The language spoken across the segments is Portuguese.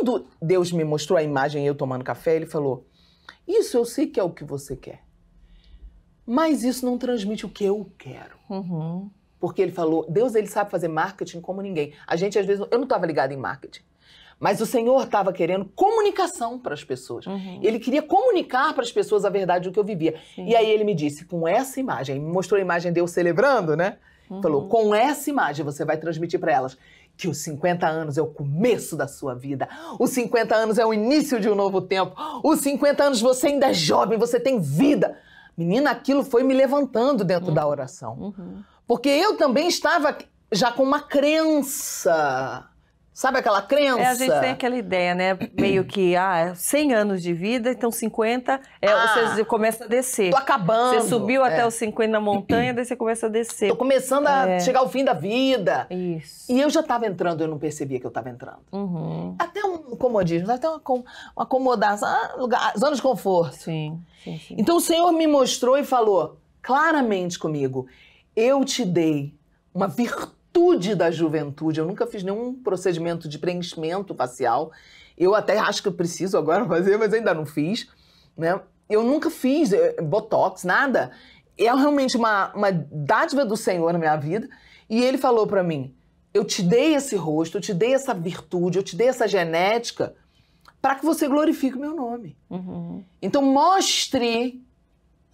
quando Deus me mostrou a imagem eu tomando café, ele falou: Isso eu sei que é o que você quer, mas isso não transmite o que eu quero. Uhum. Porque ele falou: Deus ele sabe fazer marketing como ninguém. A gente, às vezes, eu não estava ligada em marketing. Mas o Senhor estava querendo comunicação para as pessoas. Uhum. Ele queria comunicar para as pessoas a verdade do que eu vivia. Sim. E aí ele me disse, com essa imagem, me mostrou a imagem de eu celebrando, né? Uhum. Falou, com essa imagem você vai transmitir para elas que os 50 anos é o começo da sua vida, os 50 anos é o início de um novo tempo, os 50 anos você ainda é jovem, você tem vida. Menina, aquilo foi me levantando dentro uhum. da oração. Uhum. Porque eu também estava já com uma crença Sabe aquela crença? É, a gente tem aquela ideia, né? Meio que, ah, 100 é anos de vida, então 50, é, ah, você começa a descer. Tô acabando. Você subiu é. até os 50 na montanha, daí você começa a descer. Tô começando é. a chegar ao fim da vida. Isso. E eu já estava entrando, eu não percebia que eu estava entrando. Uhum. Até um comodismo, até uma, uma acomodação, ah, lugar, zona de conforto. Sim, sim, sim. Então o Senhor me mostrou e falou claramente comigo, eu te dei uma virtude da juventude. Eu nunca fiz nenhum procedimento de preenchimento facial. Eu até acho que eu preciso agora fazer, mas ainda não fiz. Né? Eu nunca fiz eh, botox, nada. É realmente uma, uma dádiva do Senhor na minha vida. E ele falou para mim: Eu te dei esse rosto, eu te dei essa virtude, eu te dei essa genética para que você glorifique o meu nome. Uhum. Então, mostre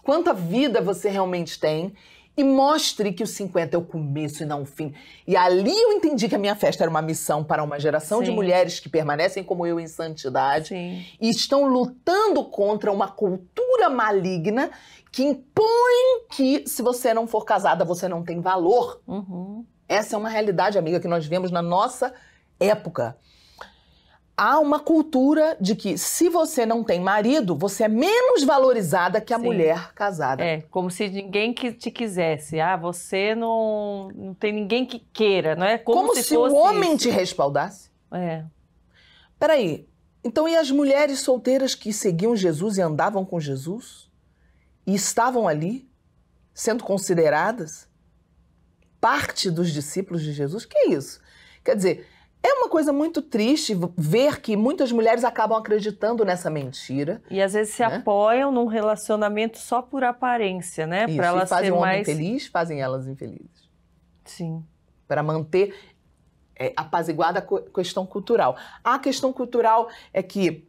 quanta vida você realmente tem e mostre que o 50 é o começo e não o fim. E ali eu entendi que a minha festa era uma missão para uma geração Sim. de mulheres que permanecem como eu em santidade Sim. e estão lutando contra uma cultura maligna que impõe que se você não for casada você não tem valor. Uhum. Essa é uma realidade, amiga, que nós vemos na nossa época há uma cultura de que se você não tem marido, você é menos valorizada que a Sim. mulher casada. É, como se ninguém que te quisesse. Ah, você não, não tem ninguém que queira, não é? Como, como se, se o homem isso. te respaldasse. É. Peraí, então e as mulheres solteiras que seguiam Jesus e andavam com Jesus? E estavam ali, sendo consideradas parte dos discípulos de Jesus? Que é isso? Quer dizer, é uma coisa muito triste ver que muitas mulheres acabam acreditando nessa mentira. E às vezes se né? apoiam num relacionamento só por aparência, né? Para elas fazem um mais... homem feliz, fazem elas infelizes. Sim. Para manter é, apaziguada a questão cultural. A questão cultural é que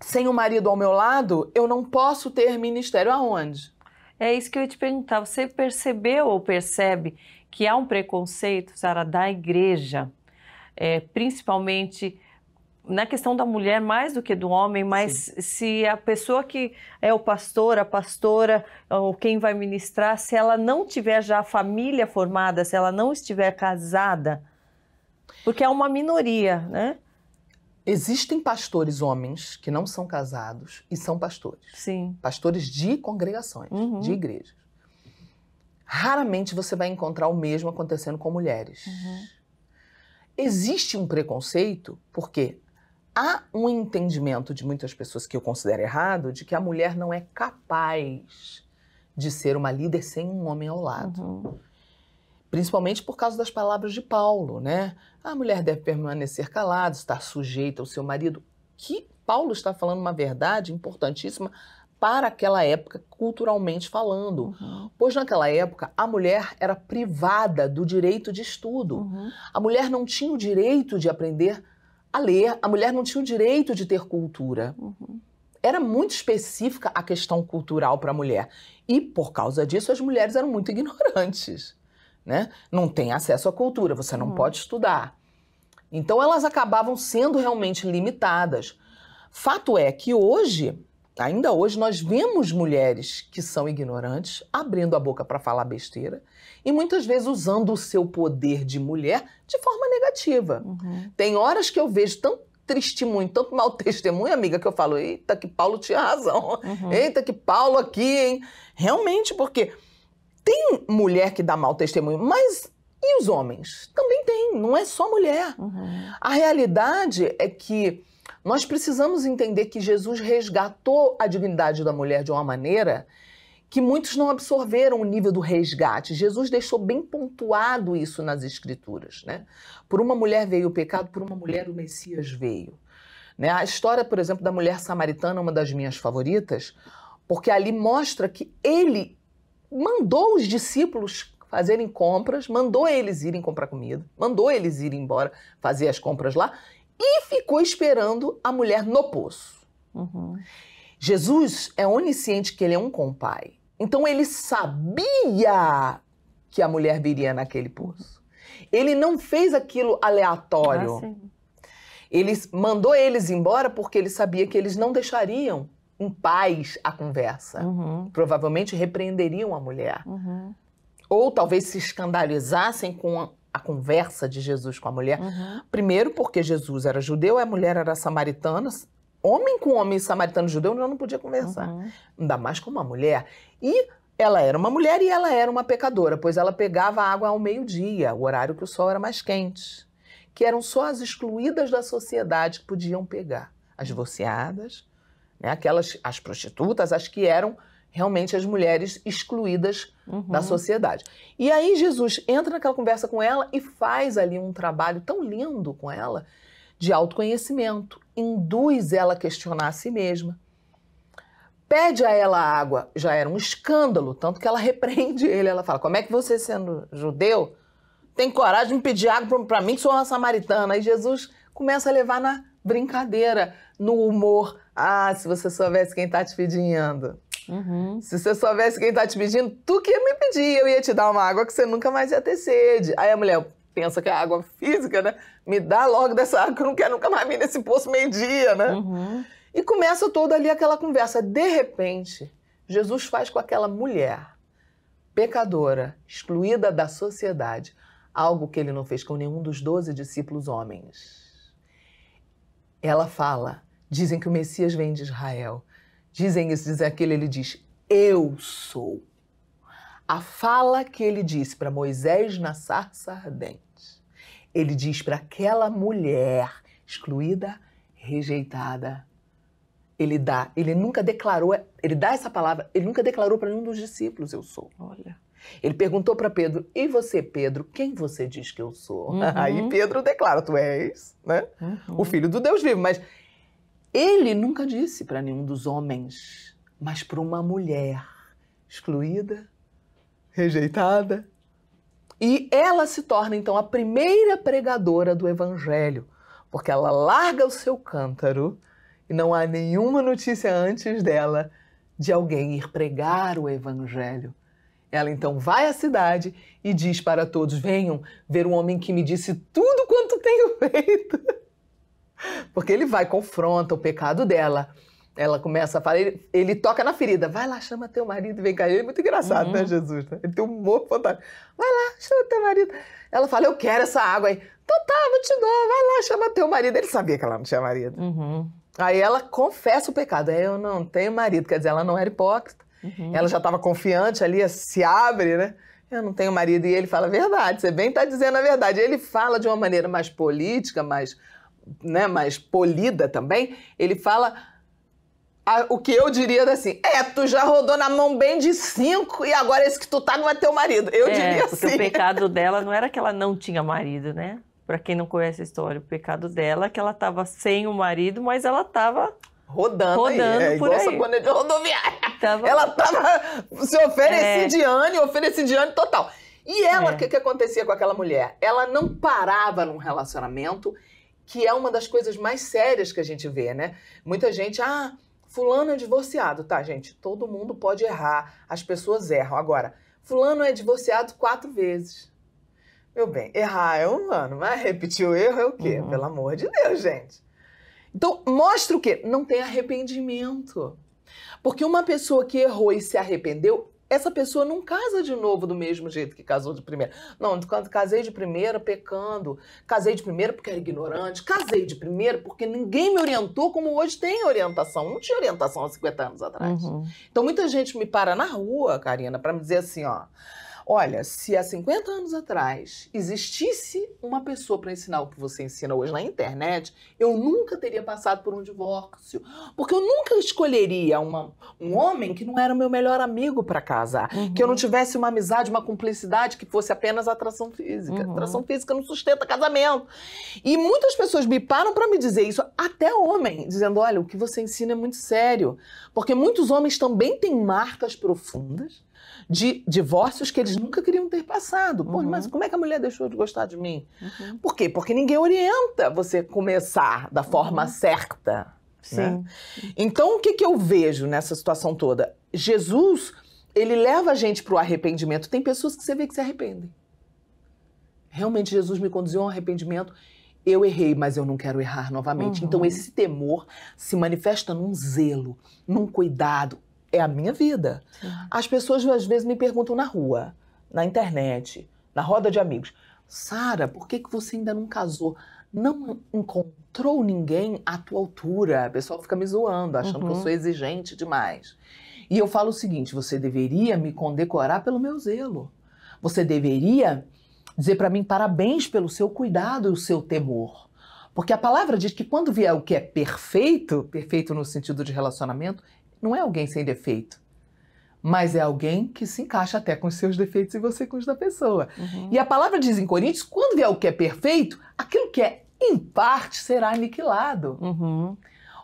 sem o marido ao meu lado, eu não posso ter ministério aonde? É isso que eu ia te perguntar. Você percebeu ou percebe que há um preconceito, Sara, da igreja é, principalmente na questão da mulher mais do que do homem, mas Sim. se a pessoa que é o pastor, a pastora, ou quem vai ministrar, se ela não tiver já a família formada, se ela não estiver casada, porque é uma minoria, né? Existem pastores homens que não são casados e são pastores. Sim. Pastores de congregações, uhum. de igrejas. Raramente você vai encontrar o mesmo acontecendo com mulheres. Uhum Existe um preconceito, porque há um entendimento de muitas pessoas que eu considero errado de que a mulher não é capaz de ser uma líder sem um homem ao lado. Uhum. Principalmente por causa das palavras de Paulo, né? A mulher deve permanecer calada, estar sujeita ao seu marido. Que Paulo está falando uma verdade importantíssima para aquela época, culturalmente falando. Uhum. Pois naquela época, a mulher era privada do direito de estudo. Uhum. A mulher não tinha o direito de aprender a ler, a mulher não tinha o direito de ter cultura. Uhum. Era muito específica a questão cultural para a mulher. E por causa disso, as mulheres eram muito ignorantes. Né? Não tem acesso à cultura, você não uhum. pode estudar. Então, elas acabavam sendo realmente limitadas. Fato é que hoje Ainda hoje nós vemos mulheres que são ignorantes abrindo a boca para falar besteira e muitas vezes usando o seu poder de mulher de forma negativa. Uhum. Tem horas que eu vejo tanto testemunho, tanto mau testemunho, amiga, que eu falo: eita, que Paulo tinha razão, uhum. eita, que Paulo aqui, hein? Realmente, porque tem mulher que dá mau testemunho, mas e os homens? Também tem, não é só mulher. Uhum. A realidade é que nós precisamos entender que Jesus resgatou a dignidade da mulher de uma maneira que muitos não absorveram o nível do resgate. Jesus deixou bem pontuado isso nas Escrituras. Né? Por uma mulher veio o pecado, por uma mulher o Messias veio. Né? A história, por exemplo, da mulher samaritana é uma das minhas favoritas, porque ali mostra que ele mandou os discípulos fazerem compras, mandou eles irem comprar comida, mandou eles irem embora fazer as compras lá, e ficou esperando a mulher no poço. Uhum. Jesus é onisciente que ele é um compai. Então ele sabia que a mulher viria naquele poço. Ele não fez aquilo aleatório. Ah, ele mandou eles embora porque ele sabia que eles não deixariam em paz a conversa. Uhum. Provavelmente repreenderiam a mulher. Uhum. Ou talvez se escandalizassem com a conversa de Jesus com a mulher. Uhum. Primeiro, porque Jesus era judeu, a mulher era samaritana. Homem com homem samaritano judeu não podia conversar. Uhum. Ainda mais com uma mulher. E ela era uma mulher e ela era uma pecadora, pois ela pegava água ao meio-dia, o horário que o sol era mais quente. Que eram só as excluídas da sociedade que podiam pegar. As divorciadas, né, aquelas, as prostitutas, as que eram realmente as mulheres excluídas uhum. da sociedade. E aí Jesus entra naquela conversa com ela e faz ali um trabalho tão lindo com ela de autoconhecimento, induz ela a questionar a si mesma. Pede a ela água, já era um escândalo, tanto que ela repreende ele. Ela fala: Como é que você, sendo judeu, tem coragem de me pedir água para mim, que sou uma samaritana? E Jesus começa a levar na brincadeira, no humor. Ah, se você soubesse quem está te pedindo. Uhum. uhum. Se você soubesse quem tá te pedindo, tu que ia me pedir, eu ia te dar uma água que você nunca mais ia ter sede. Aí a mulher pensa que é água física, né? Me dá logo dessa água que eu não quero nunca mais vir nesse poço meio-dia, né? Uhum. E começa toda ali aquela conversa. De repente, Jesus faz com aquela mulher pecadora, excluída da sociedade, algo que ele não fez com nenhum dos doze discípulos homens. Ela fala: dizem que o Messias vem de Israel dizem isso, dizem aquilo, ele diz: Eu sou. A fala que ele disse para Moisés na sarça ardente, ele diz para aquela mulher excluída, rejeitada. Ele dá, ele nunca declarou, ele dá essa palavra, ele nunca declarou para nenhum dos discípulos: Eu sou. Olha. Ele perguntou para Pedro: E você, Pedro, quem você diz que eu sou? Uhum. Aí Pedro declara: Tu és né? Uhum. o filho do Deus vivo. Mas ele nunca disse para nenhum dos homens, mas para uma mulher excluída, rejeitada. E ela se torna então a primeira pregadora do evangelho, porque ela larga o seu cântaro e não há nenhuma notícia antes dela de alguém ir pregar o evangelho. Ela então vai à cidade e diz para todos: venham ver o homem que me disse tudo quanto tenho feito. Porque ele vai, confronta o pecado dela. Ela começa a falar, ele, ele, toca na ferida. Vai lá, chama teu marido, vem cá. Ele é muito engraçado, né, uhum. né, Jesus? Ele tem um humor fantástico. Vai lá, chama teu marido. Ela fala, eu quero essa água aí. Então tá, vou te dou, Vai lá, chama teu marido. Ele sabia que ela não tinha marido. Uhum. Aí ela confessa o pecado. É, eu não tenho marido. Quer dizer, ela não era hipócrita. Uhum. Ela já estava confiante ali, se abre, né? Eu não tenho marido. E ele fala a verdade. Você bem está dizendo a verdade. Ele fala de uma maneira mais política, mais né, mais polida também, ele fala a, ah, o que eu diria é assim, é, tu já rodou na mão bem de cinco e agora esse que tu tá não é teu marido. Eu é, diria porque assim. o pecado dela não era que ela não tinha marido, né? Para quem não conhece a história, o pecado dela é que ela tava sem o marido, mas ela tava rodando, rodando aí. É, por igual aí. de rodoviária. Tava... Ela tava se oferecidiane, é... oferecidiane total. E ela, é. o é. que, que acontecia com aquela mulher? Ela não parava num relacionamento que é uma das coisas mais sérias que a gente vê, né? Muita gente, ah, fulano é divorciado. Tá, gente, todo mundo pode errar, as pessoas erram. Agora, fulano é divorciado quatro vezes. Meu bem, errar é humano, mas repetir o erro é o quê? Uhum. Pelo amor de Deus, gente. Então, mostra o quê? Não tem arrependimento. Porque uma pessoa que errou e se arrependeu, essa pessoa não casa de novo do mesmo jeito que casou de primeira. Não, quando casei de primeira, pecando. Casei de primeira porque era ignorante. Casei de primeira porque ninguém me orientou como hoje tem orientação. Não tinha orientação há 50 anos atrás. Uhum. Então, muita gente me para na rua, Karina, para me dizer assim, ó... Olha, se há 50 anos atrás existisse uma pessoa para ensinar o que você ensina hoje na internet, eu nunca teria passado por um divórcio. Porque eu nunca escolheria uma, um homem que não era o meu melhor amigo para casar. Uhum. Que eu não uhum. tivesse uma amizade, uma cumplicidade que fosse apenas atração física. Uhum. Atração física não sustenta casamento. E muitas pessoas me param para me dizer isso, até homem, dizendo: olha, o que você ensina é muito sério. Porque muitos homens também têm marcas profundas de divórcios que eles nunca queriam ter passado. Pô, uhum. mas como é que a mulher deixou de gostar de mim? Uhum. Por quê? Porque ninguém orienta você começar da forma uhum. certa. Né? Sim. Né? Então, o que, que eu vejo nessa situação toda? Jesus, ele leva a gente para o arrependimento. Tem pessoas que você vê que se arrependem. Realmente, Jesus me conduziu a um arrependimento. Eu errei, mas eu não quero errar novamente. Então, uhum. esse temor se manifesta num zelo, num cuidado é a minha vida. Sim. As pessoas às vezes me perguntam na rua, na internet, na roda de amigos: Sara, por que, que você ainda não casou? Não encontrou ninguém à tua altura. A pessoa fica me zoando, achando uhum. que eu uhum. sou exigente demais. E eu falo o seguinte: você deveria me condecorar pelo meu zelo. Você deveria dizer para mim parabéns pelo seu cuidado e o seu temor. Porque a palavra diz que quando vier o que é perfeito, perfeito no sentido de relacionamento, não é alguém sem defeito, mas é alguém que se encaixa até com os seus defeitos e você com os da pessoa. Uhum. E a palavra diz em Coríntios: quando vier é o que é perfeito, aquilo que é em parte será aniquilado. Uhum.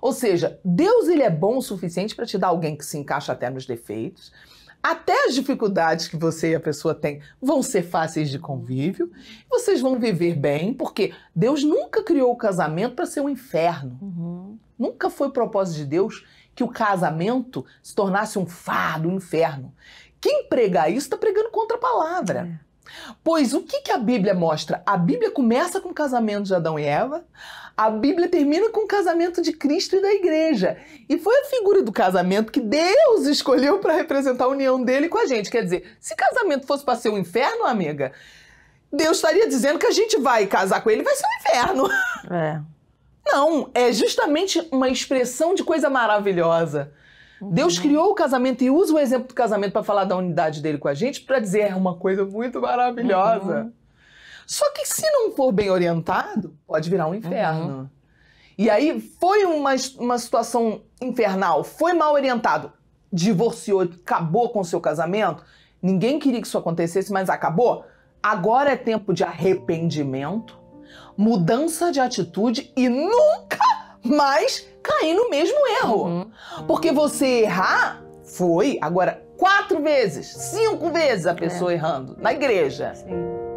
Ou seja, Deus ele é bom o suficiente para te dar alguém que se encaixa até nos defeitos, até as dificuldades que você e a pessoa têm vão ser fáceis de convívio, vocês vão viver bem, porque Deus nunca criou o casamento para ser um inferno. Uhum. Nunca foi propósito de Deus que o casamento se tornasse um fardo, um inferno. Quem pregar isso está pregando contra a palavra. É. Pois o que, que a Bíblia mostra? A Bíblia começa com o casamento de Adão e Eva, a Bíblia termina com o casamento de Cristo e da igreja. E foi a figura do casamento que Deus escolheu para representar a união dele com a gente. Quer dizer, se casamento fosse para ser um inferno, amiga, Deus estaria dizendo que a gente vai casar com ele vai ser um inferno. É. Não, é justamente uma expressão de coisa maravilhosa. Uhum. Deus criou o casamento e usa o exemplo do casamento para falar da unidade dele com a gente, para dizer é uma coisa muito maravilhosa. Uhum. Só que se não for bem orientado, pode virar um inferno. Uhum. E aí foi uma, uma situação infernal, foi mal orientado, divorciou, acabou com o seu casamento. Ninguém queria que isso acontecesse, mas acabou. Agora é tempo de arrependimento mudança de atitude e nunca mais cair no mesmo erro. Uhum. Porque você errar foi, agora, quatro vezes, cinco vezes a é. pessoa é. errando na igreja. Sim.